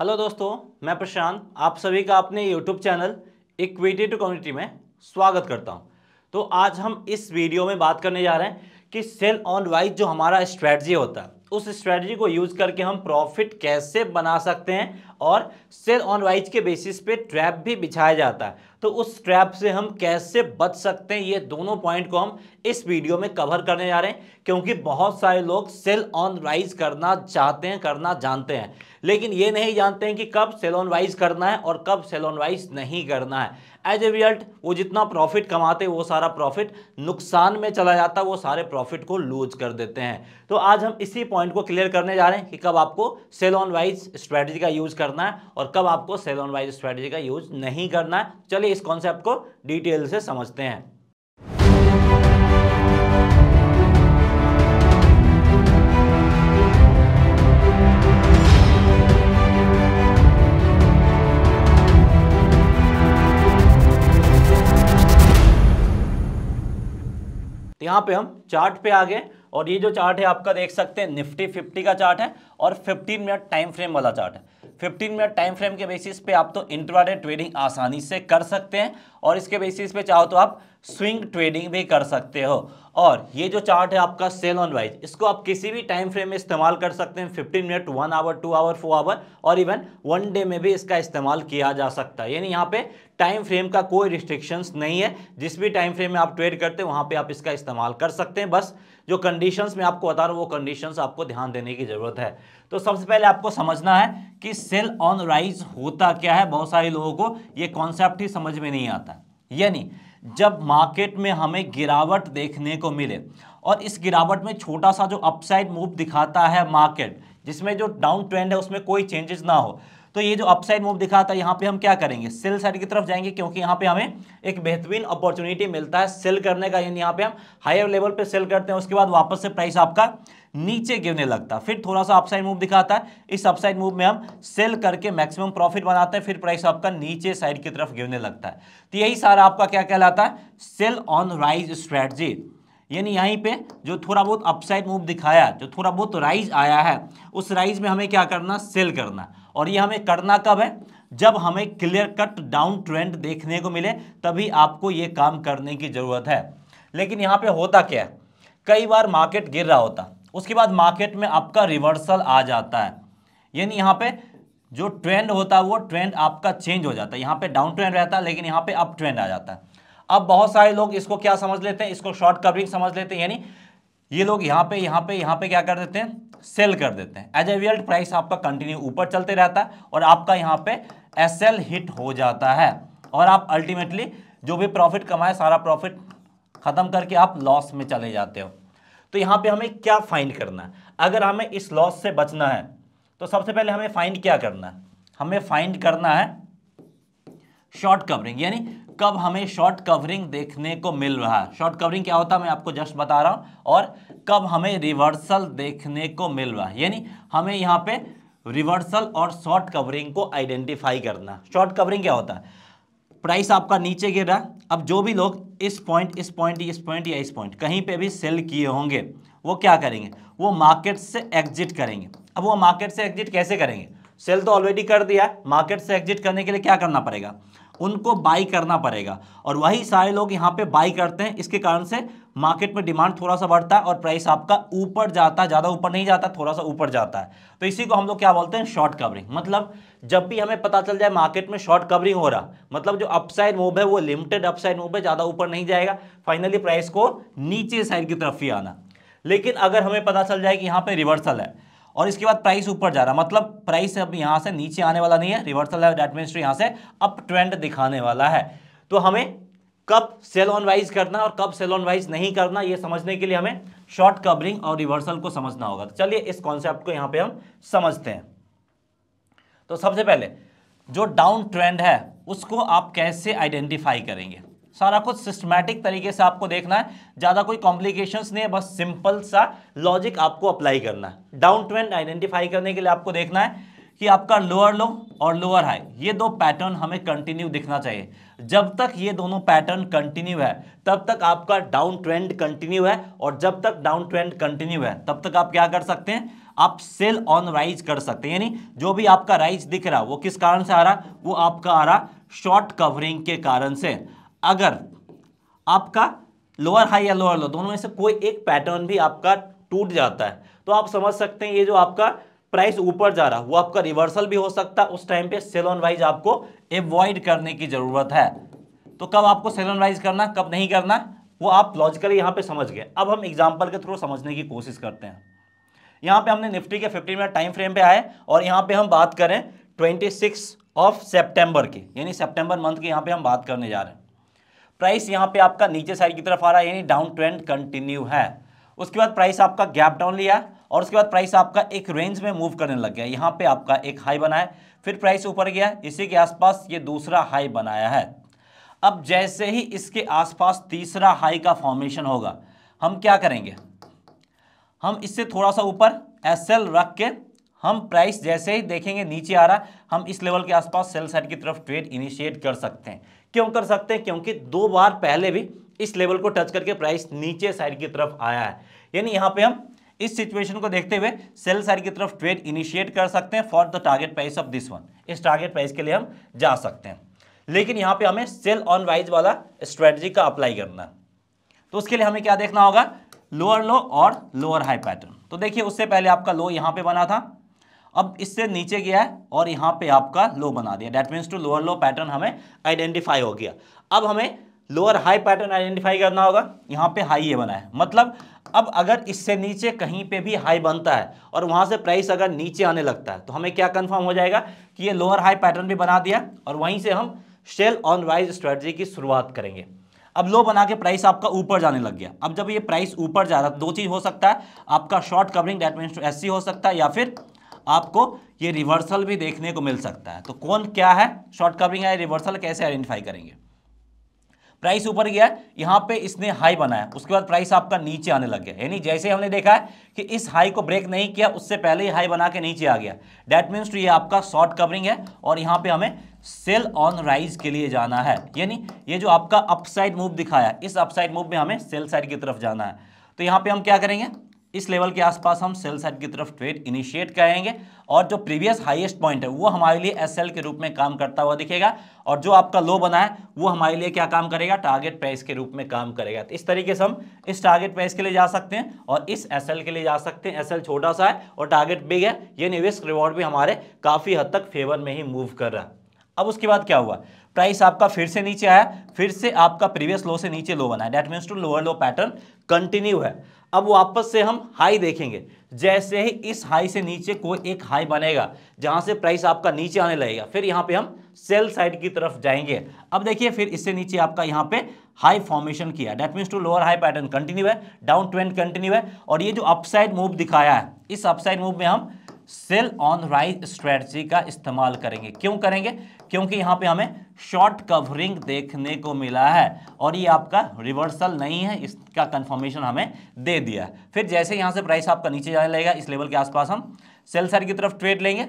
hello दोस्तों मैं प्रशांत आप सभी का अपने YouTube channel equity to community में स्वागत करता हूं तो आज हम इस वीडियो में बात करने जा रहे हैं कि सेल ऑन वाइज जो हमारा स्ट्रेटजी होता है उस स्ट्रेटजी को यूज करके हम प्रॉफिट कैसे बना सकते हैं और सेल ऑन वाइज के बेसिस पे ट्रैप भी बिछाया जाता है तो उस ट्रैप से हम कैसे बच सकते हैं ये दोनों पॉइंट को हम इस वीडियो में कवर करने जा रहे हैं क्योंकि बहुत सारे लोग सेल ऑन राइज करना चाहते हैं करना जानते हैं लेकिन ये नहीं जानते हैं कि कब सेल ऑन वाइज करना है और कब सेल ऑन वाइज नहीं करना है एज ए रिजल्ट वो जितना प्रॉफिट कमाते वो सारा प्रॉफिट नुकसान में चला जाता है वो सारे प्रॉफिट को लूज कर देते हैं तो आज हम इसी पॉइंट को क्लियर करने जा रहे हैं कि कब आपको सेल ऑन वाइज स्ट्रैटेजी का यूज़ करना है और कब आपको सेलोन वाइज स्ट्रैटेजी का यूज नहीं करना है चलिए इस कॉन्सेप्ट को डिटेल से समझते हैं यहां तो यहाँ पे हम चार्ट पे आ गए और ये जो चार्ट है आपका देख सकते हैं निफ्टी फिफ्टी का चार्ट है और फिफ्टीन मिनट टाइम फ्रेम वाला चार्ट है 15 मिनट टाइम फ्रेम के बेसिस पे आप तो इंट्राडे ट्रेडिंग आसानी से कर सकते हैं और इसके बेसिस पे चाहो तो आप स्विंग ट्रेडिंग भी कर सकते हो और ये जो चार्ट है आपका सेल ऑन वाइज इसको आप किसी भी टाइम फ्रेम में इस्तेमाल कर सकते हैं fifteen minute one hour two hour four hour और इवन वन डे में भी इसका इस्तेमाल किया जा सकता है यानी यहाँ पे टाइम फ्रेम का कोई रिस्ट्रिक्शंस नहीं है जिस भी टाइम फ्रेम में आप ट्रेड करते हैं वहाँ पे आप इसका इस्तेमाल कर सकते हैं बस जो कंडीशंस में आपको बता रहा हूँ वो कंडीशंस आपको ध्यान देने की ज़रूरत है तो सबसे पहले आपको समझना है कि सेल ऑन राइज होता क्या है बहुत सारे लोगों को ये कॉन्सेप्ट ही समझ में नहीं आता यानी जब मार्केट में हमें गिरावट देखने को मिले और इस गिरावट में छोटा सा जो अपसाइड मूव दिखाता है मार्केट जिसमें जो डाउन ट्रेंड है उसमें कोई चेंजेस ना हो तो ये जो अपसाइड मूव दिखा था यहाँ पे हम क्या करेंगे सेल साइड की तरफ जाएंगे क्योंकि यहाँ पे हमें एक बेहतरीन अपॉर्चुनिटी मिलता है सेल करने का यानी यहाँ पे हम हायर लेवल पे सेल करते हैं उसके बाद वापस से प्राइस आपका नीचे गिरने लगता है फिर थोड़ा सा अपसाइड मूव दिखाता है इस अपसाइड मूव में हम सेल करके मैक्सिमम प्रॉफिट बनाते हैं फिर प्राइस आपका नीचे साइड की तरफ गिरने लगता है तो यही सारा आपका क्या कहलाता है सेल ऑन राइज स्ट्रैटजी यानी यहीं पे जो थोड़ा बहुत अपसाइड मूव दिखाया जो थोड़ा बहुत राइज आया है उस राइज में हमें क्या करना सेल करना और ये हमें करना कब है जब हमें क्लियर कट डाउन ट्रेंड देखने को मिले तभी आपको ये काम करने की ज़रूरत है लेकिन यहाँ पे होता क्या है कई बार मार्केट गिर रहा होता उसके बाद मार्केट में आपका रिवर्सल आ जाता है यानी यहाँ पे जो ट्रेंड होता है वो ट्रेंड आपका चेंज हो जाता है यहाँ पे डाउन ट्रेंड रहता है लेकिन यहाँ पे अप ट्रेंड आ जाता है अब बहुत सारे लोग इसको क्या समझ लेते हैं इसको शॉर्ट कवरिंग समझ लेते हैं यानी ये लोग यहाँ पे यहाँ पे यहाँ पे क्या कर देते हैं सेल कर देते हैं एज ए रिजल्ट प्राइस आपका कंटिन्यू ऊपर चलते रहता है और आपका यहाँ पे एस हिट हो जाता है और आप अल्टीमेटली जो भी प्रॉफिट कमाए सारा प्रॉफिट ख़त्म करके आप लॉस में चले जाते हो तो यहाँ पे हमें क्या फाइंड करना है अगर हमें इस लॉस से बचना है तो सबसे पहले हमें फाइंड क्या करना है हमें फाइंड करना है शॉर्ट कवरिंग यानी कब हमें शॉर्ट कवरिंग देखने को मिल रहा है शॉर्ट कवरिंग क्या होता है मैं आपको जस्ट बता रहा हूँ और कब हमें रिवर्सल देखने को मिल रहा है यानी हमें यहाँ पे रिवर्सल और शॉर्ट कवरिंग को आइडेंटिफाई करना शॉर्ट कवरिंग क्या होता है प्राइस आपका नीचे गिर रहा है अब जो भी लोग इस पॉइंट इस पॉइंट इस पॉइंट या इस पॉइंट कहीं पर भी सेल किए होंगे वो क्या करेंगे वो मार्केट से एग्जिट करेंगे अब वो मार्केट से एग्जिट कैसे करेंगे सेल तो ऑलरेडी कर दिया है मार्केट से एग्जिट करने के लिए क्या करना पड़ेगा उनको बाई करना पड़ेगा और वही सारे लोग यहाँ पे बाई करते हैं इसके कारण से मार्केट में डिमांड थोड़ा सा बढ़ता है और प्राइस आपका ऊपर जाता है ज़्यादा ऊपर नहीं जाता थोड़ा सा ऊपर जाता है तो इसी को हम लोग क्या बोलते हैं शॉर्ट कवरिंग मतलब जब भी हमें पता चल जाए मार्केट में शॉर्ट कवरिंग हो रहा मतलब जो अपसाइड मूव है वो लिमिटेड अपसाइड मूव है ज़्यादा ऊपर नहीं जाएगा फाइनली प्राइस को नीचे साइड की तरफ ही आना लेकिन अगर हमें पता चल जाए कि यहाँ पर रिवर्सल है और इसके बाद प्राइस ऊपर जा रहा मतलब प्राइस अब यहाँ से नीचे आने वाला नहीं है रिवर्सल है डेट मीन्स तो यहाँ से अप ट्रेंड दिखाने वाला है तो हमें कब सेल ऑन वाइज करना और कब सेल ऑन वाइज नहीं करना ये समझने के लिए हमें शॉर्ट कवरिंग और रिवर्सल को समझना होगा तो चलिए इस कॉन्सेप्ट को यहाँ पे हम समझते हैं तो सबसे पहले जो डाउन ट्रेंड है उसको आप कैसे आइडेंटिफाई करेंगे सारा कुछ सिस्टमैटिक तरीके से आपको देखना है ज़्यादा कोई कॉम्प्लिकेशंस नहीं है बस सिंपल सा लॉजिक आपको अप्लाई करना है डाउन ट्रेंड आइडेंटिफाई करने के लिए आपको देखना है कि आपका लोअर लो और लोअर हाई ये दो पैटर्न हमें कंटिन्यू दिखना चाहिए जब तक ये दोनों पैटर्न कंटिन्यू है तब तक आपका डाउन ट्रेंड कंटिन्यू है और जब तक डाउन ट्रेंड कंटिन्यू है तब तक आप क्या कर सकते हैं आप सेल ऑन राइज कर सकते हैं यानी जो भी आपका राइज दिख रहा वो किस कारण से आ रहा वो आपका आ रहा शॉर्ट कवरिंग के कारण से अगर आपका लोअर हाई या लोअर लो दोनों में से कोई एक पैटर्न भी आपका टूट जाता है तो आप समझ सकते हैं ये जो आपका प्राइस ऊपर जा रहा है वो आपका रिवर्सल भी हो सकता है उस टाइम पे ऑन वाइज आपको एवॉइड करने की ज़रूरत है तो कब आपको ऑन वाइज करना कब नहीं करना वो आप लॉजिकली यहाँ पे समझ गए अब हम एग्जाम्पल के थ्रू समझने की कोशिश करते हैं यहाँ पे हमने निफ्टी के 15 मिनट टाइम फ्रेम पे आए और यहाँ पे हम बात करें 26 ऑफ सितंबर की यानी सितंबर मंथ की यहाँ पे हम बात करने जा रहे हैं प्राइस यहाँ पे आपका नीचे साइड की तरफ आ रहा है यानी डाउन ट्रेंड कंटिन्यू है उसके बाद प्राइस आपका गैप डाउन लिया और उसके बाद प्राइस आपका एक रेंज में मूव करने लग गया यहाँ पे आपका एक हाई बनाया फिर प्राइस ऊपर गया इसी के आसपास ये दूसरा हाई बनाया है अब जैसे ही इसके आसपास तीसरा हाई का फॉर्मेशन होगा हम क्या करेंगे हम इससे थोड़ा सा ऊपर एस रख के हम प्राइस जैसे ही देखेंगे नीचे आ रहा हम इस लेवल के आसपास सेल साइड की तरफ ट्रेड इनिशिएट कर सकते हैं क्यों कर सकते हैं क्योंकि दो बार पहले भी इस लेवल को टच करके प्राइस नीचे साइड की तरफ आया है यानी यहाँ पे हम इस सिचुएशन को देखते हुए सेल साइड की तरफ ट्रेड इनिशिएट कर सकते हैं for the target price of this one इस टारगेट प्राइस के लिए हम जा सकते हैं लेकिन यहाँ पे हमें सेल ऑन वाइज वाला स्ट्रेटजी का अप्लाई करना है तो उसके लिए हमें क्या देखना होगा लोअर लो और लोअर हाई पैटर्न तो देखिए उससे पहले आपका लो यहाँ पे बना था अब इससे नीचे गया है और यहाँ पे आपका लो बना दिया that means to lower low pattern हमें आइडेंटिफाई हो गया अब हमें लोअर हाई पैटर्न आइडेंटिफाई करना होगा यहाँ पे हाई ये बना है मतलब अब अगर इससे नीचे कहीं पे भी हाई बनता है और वहाँ से प्राइस अगर नीचे आने लगता है तो हमें क्या कन्फर्म हो जाएगा कि ये लोअर हाई पैटर्न भी बना दिया और वहीं से हम सेल ऑन राइज स्ट्रेटजी की शुरुआत करेंगे अब लो बना के प्राइस आपका ऊपर जाने लग गया अब जब ये प्राइस ऊपर जा रहा है तो दो चीज़ हो सकता है आपका short covering that means हो सकता है या फिर आपको ये रिवर्सल भी देखने को मिल सकता है तो कौन क्या है शॉर्ट कवरिंग है रिवर्सल कैसे आइडेंटिफाई करेंगे प्राइस ऊपर गया है यहाँ पे इसने हाई बनाया उसके बाद प्राइस आपका नीचे आने लग गया यानी जैसे हमने देखा है कि इस हाई को ब्रेक नहीं किया उससे पहले ही हाई बना के नीचे आ गया डैट मीन्स टू ये आपका शॉर्ट कवरिंग है और यहाँ पे हमें सेल ऑन राइज के लिए जाना है यानी ये जो आपका अपसाइड मूव दिखाया इस अपसाइड मूव में हमें सेल साइड की तरफ जाना है तो यहाँ पर हम क्या करेंगे इस लेवल के आसपास हम सेल साइड की तरफ ट्रेड इनिशिएट करेंगे और जो प्रीवियस हाईएस्ट पॉइंट है वो हमारे लिए एस के रूप में काम करता हुआ दिखेगा और जो आपका लो बना है वो हमारे लिए क्या काम करेगा टारगेट प्राइस के रूप में काम करेगा तो इस तरीके से हम इस टारगेट प्राइस के लिए जा सकते हैं और इस एस के लिए जा सकते हैं एस छोटा सा है और टारगेट बिग है ये निवेश रिवॉर्ड भी हमारे काफ़ी हद तक फेवर में ही मूव कर रहा है अब उसके बाद क्या हुआ प्राइस आपका फिर से नीचे आया फिर से आपका प्रीवियस लो से नीचे लो बना that mean to lower low pattern continue है अब वापस से हम हाई देखेंगे जैसे ही इस हाई से नीचे कोई एक हाई बनेगा जहां से प्राइस आपका नीचे आने लगेगा फिर यहां पे हम सेल साइड की तरफ जाएंगे अब देखिए फिर इससे नीचे आपका यहाँ पे हाई फॉर्मेशन किया that means to lower high pattern continue है डाउन ट्रेंड कंटिन्यू है और ये जो अपसाइड मूव दिखाया है इस अपसाइड मूव में हम सेल ऑन राइज स्ट्रेटजी का इस्तेमाल करेंगे क्यों करेंगे क्योंकि यहाँ पे हमें शॉर्ट कवरिंग देखने को मिला है और ये आपका रिवर्सल नहीं है इसका कंफर्मेशन हमें दे दिया है फिर जैसे यहाँ से प्राइस आपका नीचे जाने लगेगा इस लेवल के आसपास हम सेल साइड की तरफ ट्रेड लेंगे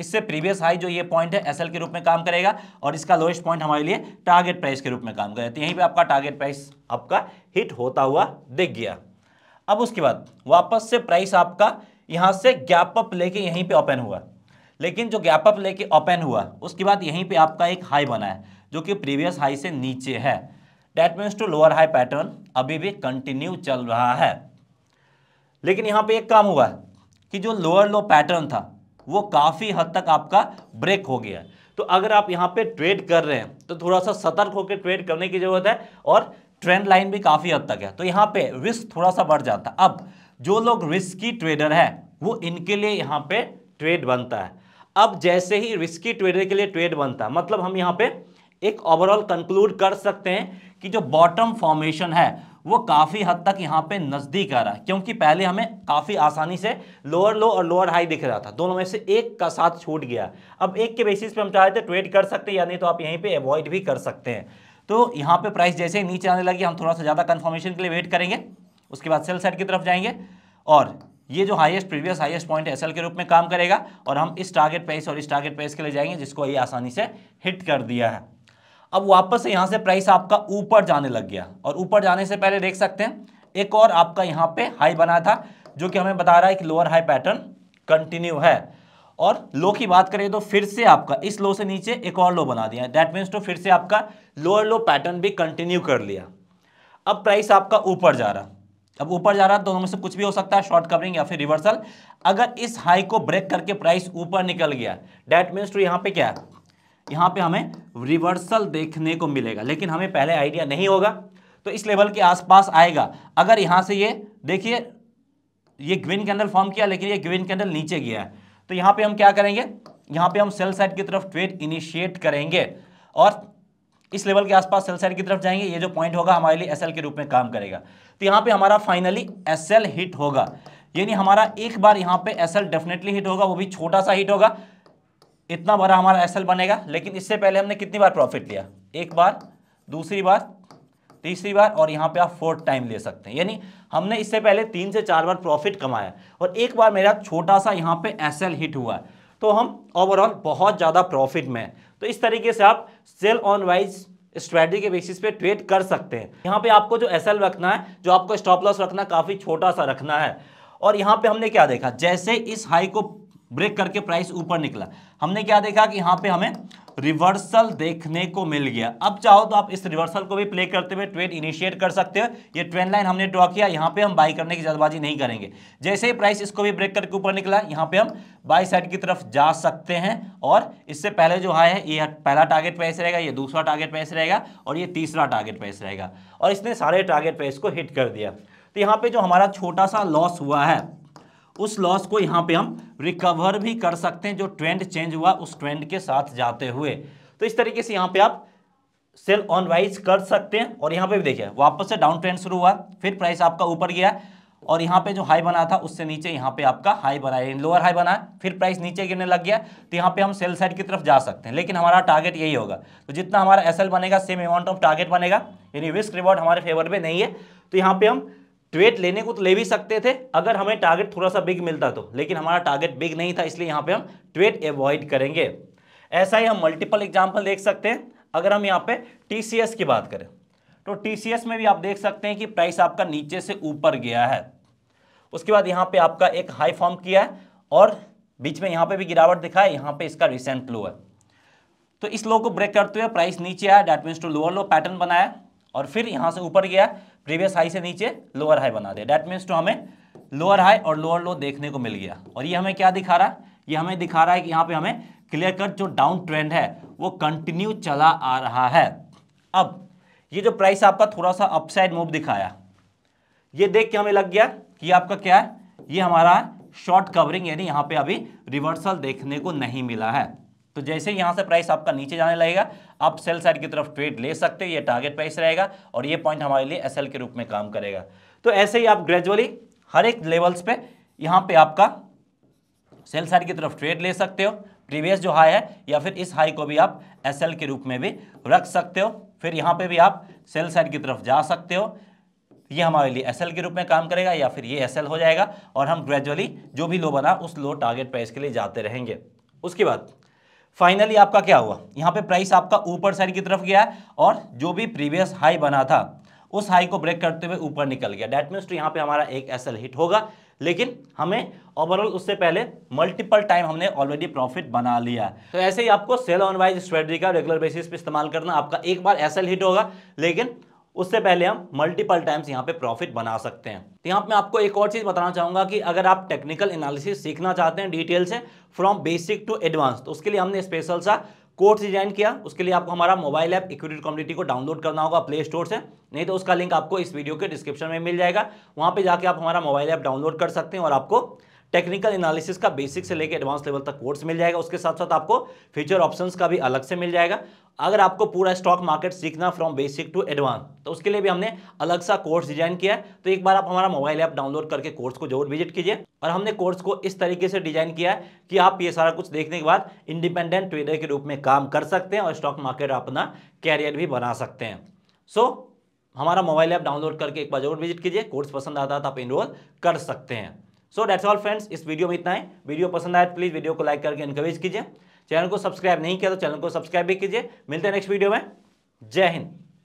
इससे प्रीवियस हाई जो ये पॉइंट है एसएल के रूप में काम करेगा और इसका लोएस्ट पॉइंट हमारे लिए टारगेट प्राइस के रूप में काम करेगा तो यहीं पे आपका टारगेट प्राइस आपका हिट होता हुआ दिख गया अब उसके बाद वापस से प्राइस आपका यहाँ से गैप अप लेके यहीं पे ओपन हुआ लेकिन जो गैप अप लेके ओपन हुआ उसके बाद यहीं पे आपका एक हाई बना है जो कि प्रीवियस हाई से नीचे है that means to lower high pattern अभी भी कंटिन्यू चल रहा है लेकिन यहाँ पे एक काम हुआ कि जो लोअर लो पैटर्न था वो काफ़ी हद तक आपका ब्रेक हो गया तो अगर आप यहाँ पे ट्रेड कर रहे हैं तो थोड़ा सा सतर्क होकर ट्रेड करने की ज़रूरत है और ट्रेंड लाइन भी काफ़ी हद तक है तो यहाँ पे रिस्क थोड़ा सा बढ़ जाता अब जो लोग रिस्की ट्रेडर हैं वो इनके लिए यहाँ पे ट्रेड बनता है अब जैसे ही रिस्की ट्रेडर के लिए ट्रेड बनता मतलब हम यहाँ पे एक ओवरऑल कंक्लूड कर सकते हैं कि जो बॉटम फॉर्मेशन है वो काफ़ी हद तक यहाँ पे नज़दीक आ रहा है क्योंकि पहले हमें काफ़ी आसानी से लोअर लो और लोअर हाई दिख रहा था दोनों में से एक का साथ छूट गया अब एक के बेसिस पे हम चाहे तो ट्रेड कर सकते हैं या नहीं तो आप यहीं पे अवॉइड भी कर सकते हैं तो यहाँ पे प्राइस जैसे ही नीचे आने लगी हम थोड़ा सा ज़्यादा कन्फर्मेशन के लिए वेट करेंगे उसके बाद सेल साइड की तरफ जाएंगे और ये जो highest previous highest point SL के रूप में काम करेगा और हम इस टारगेट प्राइस और इस टारगेट प्राइस के लिए जाएंगे जिसको ये आसानी से हिट कर दिया है अब वापस से यहाँ से प्राइस आपका ऊपर जाने लग गया और ऊपर जाने से पहले देख सकते हैं एक और आपका यहाँ पे हाई बना था जो कि हमें बता रहा है कि लोअर हाई पैटर्न कंटिन्यू है और लो की बात करें तो फिर से आपका इस लो से नीचे एक और लो बना दिया दैट मीन्स टू फिर से आपका लोअर लो पैटर्न भी कंटिन्यू कर लिया अब प्राइस आपका ऊपर जा रहा अब ऊपर जा रहा है दोनों में से कुछ भी हो सकता है शॉर्ट कवरिंग या फिर रिवर्सल अगर इस हाई को ब्रेक करके प्राइस ऊपर निकल गया डेट मीन्स टू यहाँ पे क्या है यहाँ पे हमें रिवर्सल देखने को मिलेगा लेकिन हमें पहले आइडिया नहीं होगा तो इस लेवल के आसपास आएगा अगर यहाँ से ये देखिए ये ग्रीन कैंडल फॉर्म किया लेकिन ये ग्रीन कैंडल नीचे गया है तो यहाँ पे हम क्या करेंगे यहाँ पे हम सेल साइड की तरफ ट्रेड इनिशिएट करेंगे और इस लेवल के आसपास सेल साइड की तरफ जाएंगे ये जो पॉइंट होगा हमारे लिए एसएल के रूप में काम करेगा तो यहाँ पे हमारा फाइनली एस हिट होगा यानी हमारा एक बार यहाँ पे एस डेफिनेटली हिट होगा वो भी छोटा सा हिट होगा इतना बड़ा हमारा एस बनेगा लेकिन इससे पहले हमने कितनी बार प्रॉफिट लिया एक बार दूसरी बार तीसरी बार और यहाँ पे आप फोर्थ टाइम ले सकते हैं यानी हमने इससे पहले तीन से चार बार प्रॉफिट कमाया और एक बार मेरा छोटा सा यहाँ पे एस हिट हुआ है तो हम ओवरऑल बहुत ज़्यादा प्रॉफिट में हैं तो इस तरीके से आप सेल ऑन वाइज स्ट्रेटी के बेसिस पे ट्रेड कर सकते हैं यहाँ पे आपको जो एस रखना है जो आपको स्टॉप लॉस रखना काफ़ी छोटा सा रखना है और यहाँ पे हमने क्या देखा जैसे इस हाई को ब्रेक करके प्राइस ऊपर निकला हमने क्या देखा कि यहाँ पे हमें रिवर्सल देखने को मिल गया अब चाहो तो आप इस रिवर्सल को भी प्ले करते हुए ट्रेड इनिशिएट कर सकते हो ये ट्रेंड लाइन हमने ड्रॉ किया यहाँ पे हम बाई करने की जल्दबाजी नहीं करेंगे जैसे ही प्राइस इसको भी ब्रेक करके ऊपर निकला यहाँ पे हम बाई साइड की तरफ जा सकते हैं और इससे पहले जो हाई है ये पहला टारगेट प्राइस रहेगा ये दूसरा टारगेट प्राइस रहेगा और ये तीसरा टारगेट प्राइस रहेगा और इसने सारे टारगेट प्राइस को हिट कर दिया तो यहाँ पर जो हमारा छोटा सा लॉस हुआ है उस लॉस को यहाँ पे हम रिकवर भी कर सकते हैं जो ट्रेंड चेंज हुआ उस ट्रेंड के साथ जाते हुए तो इस तरीके से यहाँ पे आप सेल ऑन वाइज कर सकते हैं और यहाँ पे भी देखिए वापस से डाउन ट्रेंड शुरू हुआ फिर प्राइस आपका ऊपर गया और यहाँ पे जो हाई बना था उससे नीचे यहाँ पे आपका हाई बना है लोअर हाई बना फिर प्राइस नीचे गिरने लग गया तो यहाँ पे हम सेल साइड की तरफ जा सकते हैं लेकिन हमारा टारगेट यही होगा तो जितना हमारा एस बनेगा सेम अमाउंट ऑफ टारगेट बनेगा यानी रिस्क रिवॉर्ड हमारे फेवर में नहीं है तो यहाँ पे हम ट्वेट लेने को तो ले भी सकते थे अगर हमें टारगेट थोड़ा सा बिग मिलता तो लेकिन हमारा टारगेट बिग नहीं था इसलिए यहाँ पे हम ट्वेट अवॉइड करेंगे ऐसा ही हम मल्टीपल एग्जाम्पल देख सकते हैं अगर हम यहाँ पे टी की बात करें तो टी में भी आप देख सकते हैं कि प्राइस आपका नीचे से ऊपर गया है उसके बाद यहाँ पे आपका एक हाई फॉर्म किया है और बीच में यहाँ पे भी गिरावट दिखा है यहाँ पे इसका रिसेंट लो है तो इस लो को ब्रेक करते हुए प्राइस नीचे आया that means to lower low pattern बनाया और फिर यहाँ से ऊपर गया प्रीवियस हाई से नीचे लोअर हाई बना दिया डैट मीन्स टू हमें लोअर हाई और लोअर लो देखने को मिल गया और ये हमें क्या दिखा रहा है ये हमें दिखा रहा है कि यहाँ पे हमें क्लियर कट जो डाउन ट्रेंड है वो कंटिन्यू चला आ रहा है अब ये जो प्राइस आपका थोड़ा सा अपसाइड मूव दिखाया ये देख के हमें लग गया कि आपका क्या है ये हमारा शॉर्ट कवरिंग यानी यहाँ पे अभी रिवर्सल देखने को नहीं मिला है तो जैसे यहाँ से प्राइस आपका नीचे जाने लगेगा आप सेल साइड की तरफ ट्रेड ले सकते हो ये टारगेट प्राइस रहेगा और ये पॉइंट हमारे लिए एस के रूप में काम करेगा तो ऐसे ही आप ग्रेजुअली हर एक लेवल्स पे यहाँ पे आपका सेल साइड की तरफ ट्रेड ले सकते हो प्रीवियस जो हाई है या फिर इस हाई को भी आप एस के रूप में भी रख सकते हो फिर यहाँ पर भी आप सेल साइड की तरफ जा सकते हो ये हमारे लिए एस के रूप में काम करेगा या फिर ये एस हो जाएगा और हम ग्रेजुअली जो भी लो बना उस लो टारगेट प्राइस के लिए जाते रहेंगे उसके बाद फाइनली आपका क्या हुआ यहाँ पे प्राइस आपका ऊपर साइड की तरफ गया है और जो भी प्रीवियस हाई बना था उस हाई को ब्रेक करते हुए ऊपर निकल गया डेट मीन्स टू यहाँ पे हमारा एक एसएल हिट होगा लेकिन हमें ओवरऑल उससे पहले मल्टीपल टाइम हमने ऑलरेडी प्रॉफिट बना लिया तो ऐसे ही आपको सेल ऑन वाइज स्ट्रेटजी का रेगुलर बेसिस पे इस्तेमाल करना आपका एक बार एस हिट होगा लेकिन उससे पहले हम मल्टीपल टाइम्स यहाँ पे प्रॉफिट बना सकते हैं तो यहाँ पे मैं आपको एक और चीज़ बताना चाहूँगा कि अगर आप टेक्निकल एनालिसिस सीखना चाहते हैं डिटेल से फ्रॉम बेसिक टू एडवांस तो उसके लिए हमने स्पेशल सा कोर्स डिजाइन किया उसके लिए आपको हमारा मोबाइल ऐप इक्विटी कम्युनिटी को डाउनलोड करना होगा प्ले स्टोर से नहीं तो उसका लिंक आपको इस वीडियो के डिस्क्रिप्शन में मिल जाएगा वहाँ पे जाके आप हमारा मोबाइल ऐप डाउनलोड कर सकते हैं और आपको टेक्निकल एनालिसिस का बेसिक से लेकर एडवांस लेवल तक कोर्स मिल जाएगा उसके साथ साथ आपको फ्यूचर ऑप्शंस का भी अलग से मिल जाएगा अगर आपको पूरा स्टॉक मार्केट सीखना फ्रॉम बेसिक टू एडवांस तो उसके लिए भी हमने अलग सा कोर्स डिजाइन किया है तो एक बार आप हमारा मोबाइल ऐप डाउनलोड करके कोर्स को जरूर विजिट कीजिए और हमने कोर्स को इस तरीके से डिजाइन किया है कि आप ये सारा कुछ देखने के बाद इंडिपेंडेंट ट्रेडर के रूप में काम कर सकते हैं और स्टॉक मार्केट अपना कैरियर भी बना सकते हैं सो so, हमारा मोबाइल ऐप डाउनलोड करके एक बार जरूर विजिट कीजिए कोर्स पसंद आता है तो आप इनरोल कर सकते हैं सो डेट्स ऑल फ्रेंड्स इस वीडियो में इतना है वीडियो पसंद आए तो प्लीज़ वीडियो को लाइक करके इनकरेज कीजिए चैनल को सब्सक्राइब नहीं किया तो चैनल को सब्सक्राइब भी कीजिए मिलते हैं नेक्स्ट वीडियो में जय हिंद